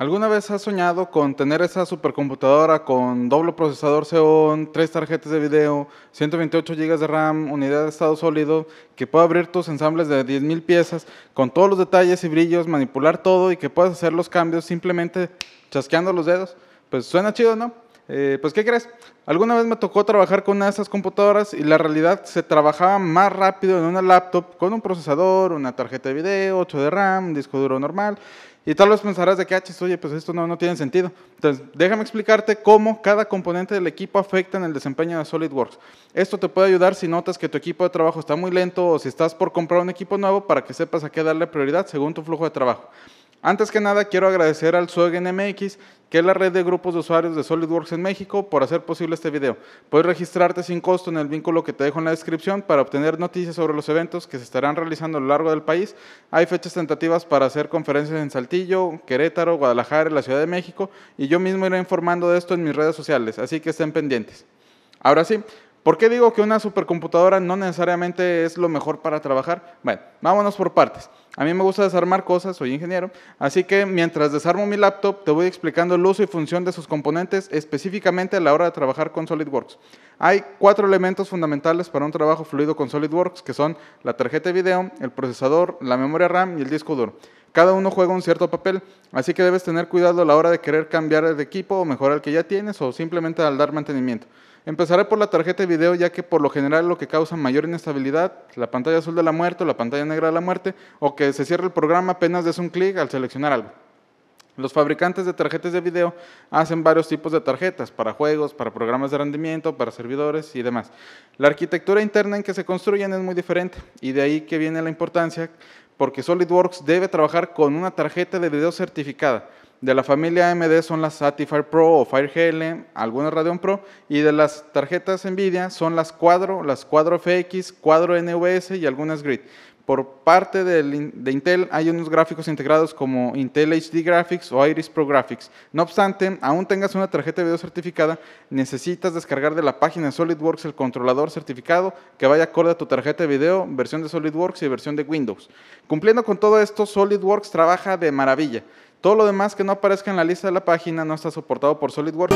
¿Alguna vez has soñado con tener esa supercomputadora con doble procesador Xeon, tres tarjetas de video, 128 GB de RAM, unidad de estado sólido, que pueda abrir tus ensambles de 10.000 piezas con todos los detalles y brillos, manipular todo y que puedas hacer los cambios simplemente chasqueando los dedos? Pues suena chido, ¿no? Eh, pues, ¿qué crees? Alguna vez me tocó trabajar con una de esas computadoras y la realidad se trabajaba más rápido en una laptop con un procesador, una tarjeta de video, 8 de RAM, un disco duro normal y tal vez pensarás de que, ah, oye, pues esto no, no tiene sentido. Entonces, déjame explicarte cómo cada componente del equipo afecta en el desempeño de SolidWorks. Esto te puede ayudar si notas que tu equipo de trabajo está muy lento o si estás por comprar un equipo nuevo para que sepas a qué darle prioridad según tu flujo de trabajo. Antes que nada, quiero agradecer al SUEG MX, que es la red de grupos de usuarios de SolidWorks en México, por hacer posible este video. Puedes registrarte sin costo en el vínculo que te dejo en la descripción para obtener noticias sobre los eventos que se estarán realizando a lo largo del país. Hay fechas tentativas para hacer conferencias en Saltillo, Querétaro, Guadalajara, la Ciudad de México, y yo mismo iré informando de esto en mis redes sociales, así que estén pendientes. Ahora sí, ¿Por qué digo que una supercomputadora no necesariamente es lo mejor para trabajar? Bueno, vámonos por partes. A mí me gusta desarmar cosas, soy ingeniero, así que mientras desarmo mi laptop te voy explicando el uso y función de sus componentes específicamente a la hora de trabajar con SolidWorks. Hay cuatro elementos fundamentales para un trabajo fluido con SolidWorks, que son la tarjeta de video, el procesador, la memoria RAM y el disco duro. Cada uno juega un cierto papel, así que debes tener cuidado a la hora de querer cambiar de equipo o mejorar el que ya tienes o simplemente al dar mantenimiento. Empezaré por la tarjeta de video, ya que por lo general lo que causa mayor inestabilidad, la pantalla azul de la muerte o la pantalla negra de la muerte, o que se cierre el programa apenas des un clic al seleccionar algo. Los fabricantes de tarjetas de video hacen varios tipos de tarjetas, para juegos, para programas de rendimiento, para servidores y demás. La arquitectura interna en que se construyen es muy diferente y de ahí que viene la importancia porque SolidWorks debe trabajar con una tarjeta de video certificada de la familia AMD son las Satisfire Pro o FireGL, algunas Radeon Pro, y de las tarjetas Nvidia son las Quadro, las Quadro FX, Quadro NVS y algunas Grid. Por parte de Intel hay unos gráficos integrados como Intel HD Graphics o Iris Pro Graphics. No obstante, aún tengas una tarjeta de video certificada, necesitas descargar de la página de SolidWorks el controlador certificado que vaya acorde a tu tarjeta de video, versión de SolidWorks y versión de Windows. Cumpliendo con todo esto, SolidWorks trabaja de maravilla. Todo lo demás que no aparezca en la lista de la página no está soportado por SolidWorks.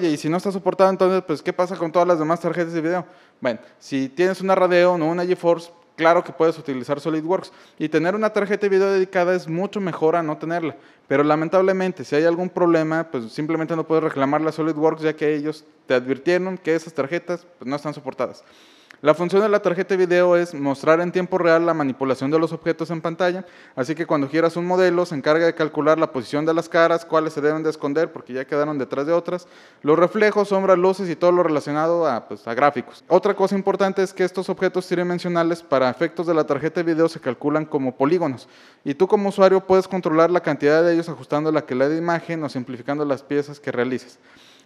Y si no está soportado, entonces, pues, ¿qué pasa con todas las demás tarjetas de video? Bueno, si tienes una Radeon o una GeForce, claro que puedes utilizar SolidWorks. Y tener una tarjeta de video dedicada es mucho mejor a no tenerla. Pero lamentablemente, si hay algún problema, pues simplemente no puedes reclamarla a SolidWorks, ya que ellos te advirtieron que esas tarjetas pues, no están soportadas. La función de la tarjeta de video es mostrar en tiempo real la manipulación de los objetos en pantalla, así que cuando giras un modelo se encarga de calcular la posición de las caras, cuáles se deben de esconder porque ya quedaron detrás de otras, los reflejos, sombras, luces y todo lo relacionado pues, a, gráficos. Otra cosa importante es que estos objetos tridimensionales para efectos de la tarjeta de video se calculan como polígonos y tú como usuario puedes controlar la cantidad de ellos ajustando la que le de imagen o simplificando las piezas que realices.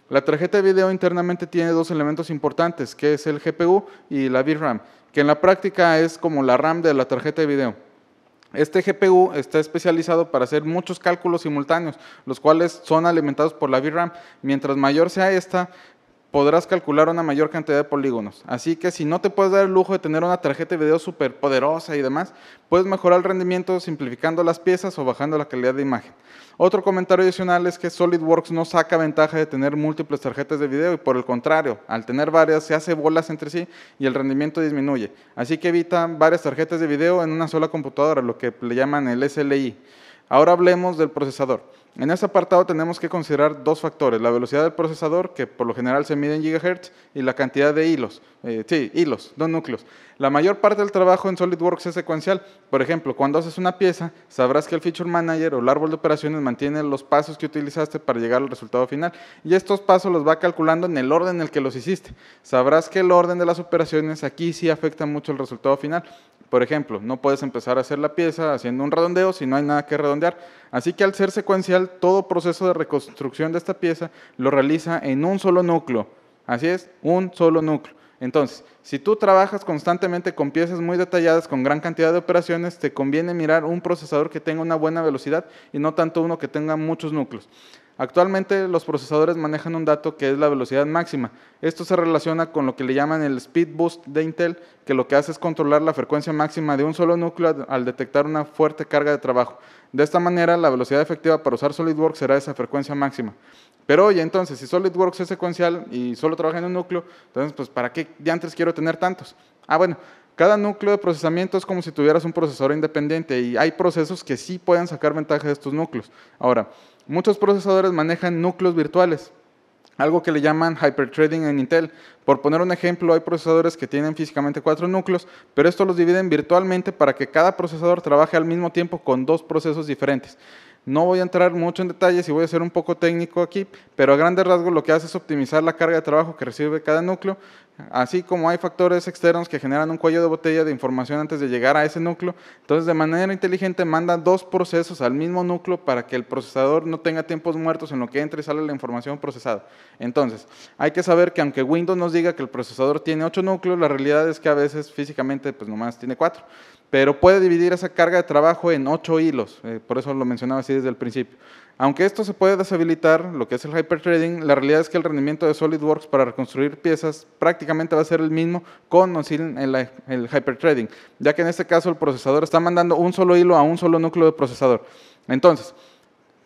La tarjeta de video internamente tiene dos elementos importantes, que es el GPU y la VRAM, que en la práctica es como la RAM de la tarjeta de video. Este GPU está especializado para hacer muchos cálculos simultáneos, los cuales son alimentados por la VRAM. Mientras mayor sea esta, podrás calcular una mayor cantidad de polígonos. Así que si no te puedes dar el lujo de tener una tarjeta de video súper poderosa y demás, puedes mejorar el rendimiento simplificando las piezas o bajando la calidad de imagen. Otro comentario adicional es que SolidWorks no saca ventaja de tener múltiples tarjetas de video y por el contrario, al tener varias se hace bolas entre sí y el rendimiento disminuye. Así que evita varias tarjetas de video en una sola computadora, lo que le llaman el SLI. Ahora hablemos del procesador. En este apartado tenemos que considerar dos factores, la velocidad del procesador, que por lo general se mide en gigahertz, y la cantidad de hilos, eh, sí, hilos, dos núcleos. La mayor parte del trabajo en SolidWorks es secuencial. Por ejemplo, cuando haces una pieza, sabrás que el feature manager o el árbol de operaciones mantiene los pasos que utilizaste para llegar al resultado final, y estos pasos los va calculando en el orden en el que los hiciste. Sabrás que el orden de las operaciones aquí sí afecta mucho el resultado final. Por ejemplo, no puedes empezar a hacer la pieza haciendo un redondeo si no hay nada que redondear. Así que al ser secuencial, todo proceso de reconstrucción de esta pieza lo realiza en un solo núcleo. Así es, un solo núcleo. Entonces, si tú trabajas constantemente con piezas muy detalladas, con gran cantidad de operaciones, te conviene mirar un procesador que tenga una buena velocidad y no tanto uno que tenga muchos núcleos. Actualmente los procesadores manejan un dato que es la velocidad máxima. Esto se relaciona con lo que le llaman el speed boost de Intel, que lo que hace es controlar la frecuencia máxima de un solo núcleo al detectar una fuerte carga de trabajo. De esta manera, la velocidad efectiva para usar SolidWorks será esa frecuencia máxima. Pero oye, entonces, si SolidWorks es secuencial y solo trabaja en un núcleo, entonces, pues, ¿para qué antes quiero tener tantos? Ah, bueno, cada núcleo de procesamiento es como si tuvieras un procesador independiente y hay procesos que sí pueden sacar ventaja de estos núcleos. Ahora, Muchos procesadores manejan núcleos virtuales, algo que le llaman hyperthreading en Intel. Por poner un ejemplo, hay procesadores que tienen físicamente cuatro núcleos, pero estos los dividen virtualmente para que cada procesador trabaje al mismo tiempo con dos procesos diferentes. No voy a entrar mucho en detalles y voy a ser un poco técnico aquí, pero a grandes rasgos lo que hace es optimizar la carga de trabajo que recibe cada núcleo, así como hay factores externos que generan un cuello de botella de información antes de llegar a ese núcleo. Entonces, de manera inteligente manda dos procesos al mismo núcleo para que el procesador no tenga tiempos muertos en lo que entra y sale la información procesada. Entonces, hay que saber que aunque Windows nos diga que el procesador tiene ocho núcleos, la realidad es que a veces físicamente pues nomás tiene cuatro pero puede dividir esa carga de trabajo en ocho hilos, eh, por eso lo mencionaba así desde el principio. Aunque esto se puede deshabilitar, lo que es el hyperthreading, la realidad es que el rendimiento de SolidWorks para reconstruir piezas prácticamente va a ser el mismo con o sin el, el hyperthreading, ya que en este caso el procesador está mandando un solo hilo a un solo núcleo de procesador. Entonces,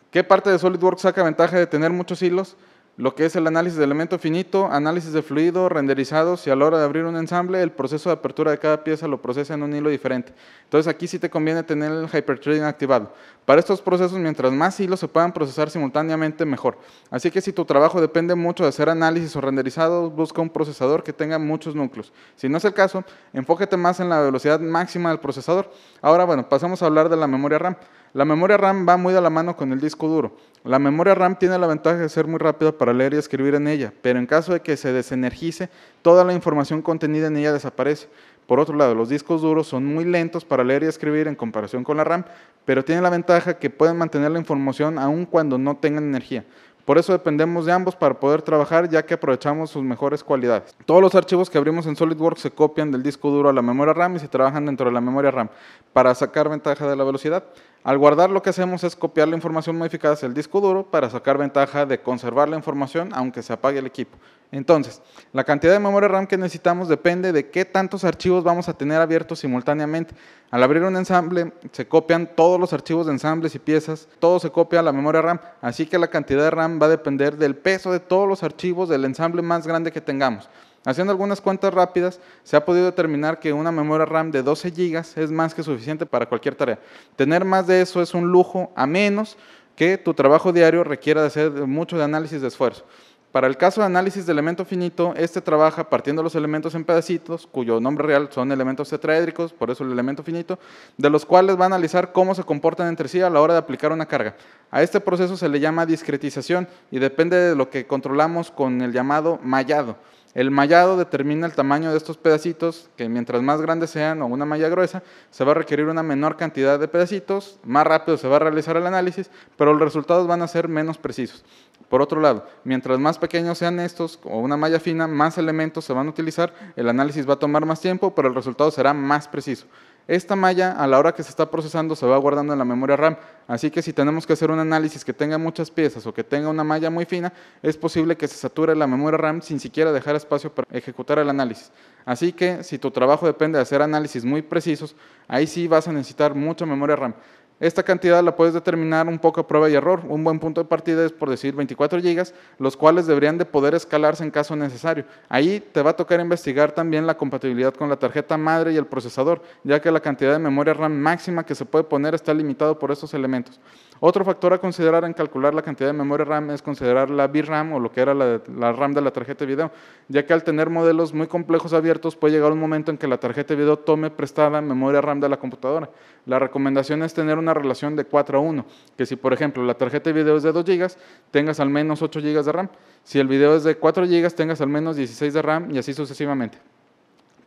¿qué parte de SolidWorks saca ventaja de tener muchos hilos? lo que es el análisis de elemento finito, análisis de fluido, renderizados y a la hora de abrir un ensamble, el proceso de apertura de cada pieza lo procesa en un hilo diferente. Entonces aquí sí te conviene tener el hyperthreading activado. Para estos procesos, mientras más hilos se puedan procesar simultáneamente, mejor. Así que si tu trabajo depende mucho de hacer análisis o renderizados, busca un procesador que tenga muchos núcleos. Si no es el caso, enfócate más en la velocidad máxima del procesador. Ahora, bueno, pasamos a hablar de la memoria RAM. La memoria RAM va muy de la mano con el disco duro. La memoria RAM tiene la ventaja de ser muy rápida para leer y escribir en ella, pero en caso de que se desenergice, toda la información contenida en ella desaparece. Por otro lado, los discos duros son muy lentos para leer y escribir en comparación con la RAM, pero tienen la ventaja que pueden mantener la información aun cuando no tengan energía. Por eso dependemos de ambos para poder trabajar ya que aprovechamos sus mejores cualidades. Todos los archivos que abrimos en SolidWorks se copian del disco duro a la memoria RAM y se trabajan dentro de la memoria RAM para sacar ventaja de la velocidad. Al guardar lo que hacemos es copiar la información modificada hacia el disco duro para sacar ventaja de conservar la información aunque se apague el equipo. Entonces, la cantidad de memoria RAM que necesitamos depende de qué tantos archivos vamos a tener abiertos simultáneamente. Al abrir un ensamble, se copian todos los archivos de ensambles y piezas, todo se copia a la memoria RAM, así que la cantidad de RAM va a depender del peso de todos los archivos del ensamble más grande que tengamos. Haciendo algunas cuentas rápidas, se ha podido determinar que una memoria RAM de 12 GB es más que suficiente para cualquier tarea. Tener más de eso es un lujo, a menos que tu trabajo diario requiera de hacer mucho de análisis de esfuerzo. Para el caso de análisis de elemento finito, este trabaja partiendo los elementos en pedacitos, cuyo nombre real son elementos tetraédricos, por eso el elemento finito, de los cuales va a analizar cómo se comportan entre sí a la hora de aplicar una carga. A este proceso se le llama discretización y depende de lo que controlamos con el llamado mallado. El mallado determina el tamaño de estos pedacitos, que mientras más grandes sean o una malla gruesa, se va a requerir una menor cantidad de pedacitos, más rápido se va a realizar el análisis, pero los resultados van a ser menos precisos. Por otro lado, mientras más pequeños sean estos o una malla fina, más elementos se van a utilizar, el análisis va a tomar más tiempo, pero el resultado será más preciso esta malla a la hora que se está procesando se va guardando en la memoria RAM. Así que si tenemos que hacer un análisis que tenga muchas piezas o que tenga una malla muy fina, es posible que se sature la memoria RAM sin siquiera dejar espacio para ejecutar el análisis. Así que si tu trabajo depende de hacer análisis muy precisos, ahí sí vas a necesitar mucha memoria RAM. Esta cantidad la puedes determinar un poco a prueba y error. Un buen punto de partida es por decir 24 GB, los cuales deberían de poder escalarse en caso necesario. Ahí te va a tocar investigar también la compatibilidad con la tarjeta madre y el procesador, ya que la cantidad de memoria RAM máxima que se puede poner está limitado por estos elementos. Otro factor a considerar en calcular la cantidad de memoria RAM es considerar la VRAM o lo que era la, RAM de la tarjeta de video, ya que al tener modelos muy complejos abiertos puede llegar un momento en que la tarjeta de video tome prestada memoria RAM de la computadora. La recomendación es tener una relación de 4 a 1, que si por ejemplo la tarjeta de video es de 2 GB, tengas al menos 8 GB de RAM, si el video es de 4 GB, tengas al menos 16 de RAM y así sucesivamente.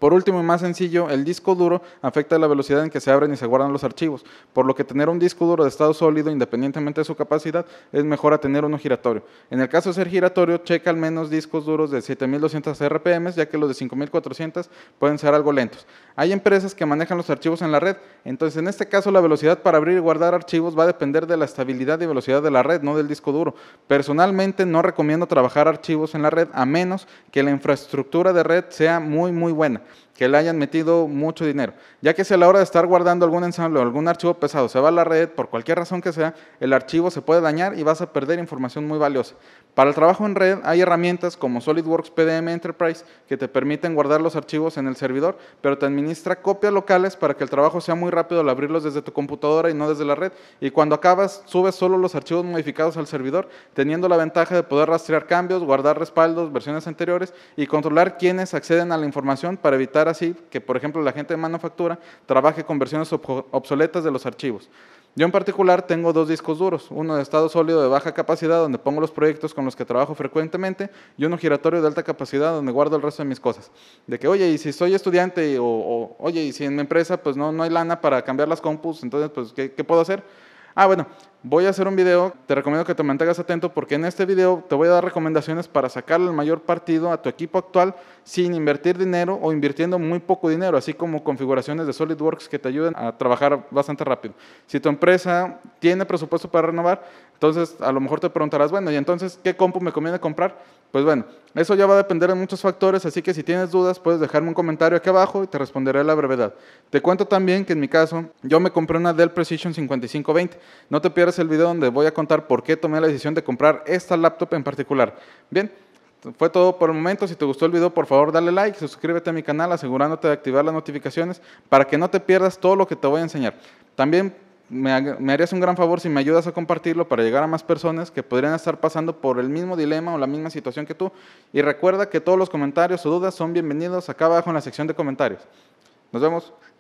Por último y más sencillo, el disco duro afecta la velocidad en que se abren y se guardan los archivos, por lo que tener un disco duro de estado sólido, independientemente de su capacidad, es mejor a tener uno giratorio. En el caso de ser giratorio, checa al menos discos duros de 7200 RPM, ya que los de 5400 pueden ser algo lentos. Hay empresas que manejan los archivos en la red, entonces en este caso la velocidad para abrir y guardar archivos va a depender de la estabilidad y velocidad de la red, no del disco duro. Personalmente no recomiendo trabajar archivos en la red a menos que la infraestructura de red sea muy muy buena que le hayan metido mucho dinero, ya que si a la hora de estar guardando algún ensamble o algún archivo pesado se va a la red, por cualquier razón que sea, el archivo se puede dañar y vas a perder información muy valiosa. Para el trabajo en red hay herramientas como SolidWorks PDM Enterprise que te permiten guardar los archivos en el servidor, pero te administra copias locales para que el trabajo sea muy rápido al abrirlos desde tu computadora y no desde la red, y cuando acabas subes solo los archivos modificados al servidor, teniendo la ventaja de poder rastrear cambios, guardar respaldos, versiones anteriores y controlar quiénes acceden a la información para evitar evitar así que, por ejemplo, la gente de manufactura trabaje con versiones obsoletas de los archivos. Yo en particular tengo dos discos duros, uno de estado sólido de baja capacidad donde pongo los proyectos con los que trabajo frecuentemente y uno giratorio de alta capacidad donde guardo el resto de mis cosas. De que, oye, y si soy estudiante o, oye, y si en mi empresa pues no, no hay lana para cambiar las compus, entonces pues, ¿qué, qué puedo hacer? Ah, bueno, voy a hacer un video, te recomiendo que te mantengas atento porque en este video te voy a dar recomendaciones para sacar el mayor partido a tu equipo actual sin invertir dinero o invirtiendo muy poco dinero, así como configuraciones de SolidWorks que te ayuden a trabajar bastante rápido. Si tu empresa tiene presupuesto para renovar, entonces a lo mejor te preguntarás, bueno, y entonces, ¿qué compu me conviene comprar? Pues bueno, eso ya va a depender de muchos factores, así que si tienes dudas puedes dejarme un comentario aquí abajo y te responderé a la brevedad. Te cuento también que en mi caso yo me compré una Dell Precision 5520. No te pierdas el video donde voy a contar por qué tomé la decisión de comprar esta laptop en particular. Bien, fue todo por el momento. Si te gustó el video, por favor dale like, suscríbete a mi canal asegurándote de activar las notificaciones para que no te pierdas todo lo que te voy a enseñar. También me, harías un gran favor si me ayudas a compartirlo para llegar a más personas que podrían estar pasando por el mismo dilema o la misma situación que tú. Y recuerda que todos los comentarios o dudas son bienvenidos acá abajo en la sección de comentarios. Nos vemos.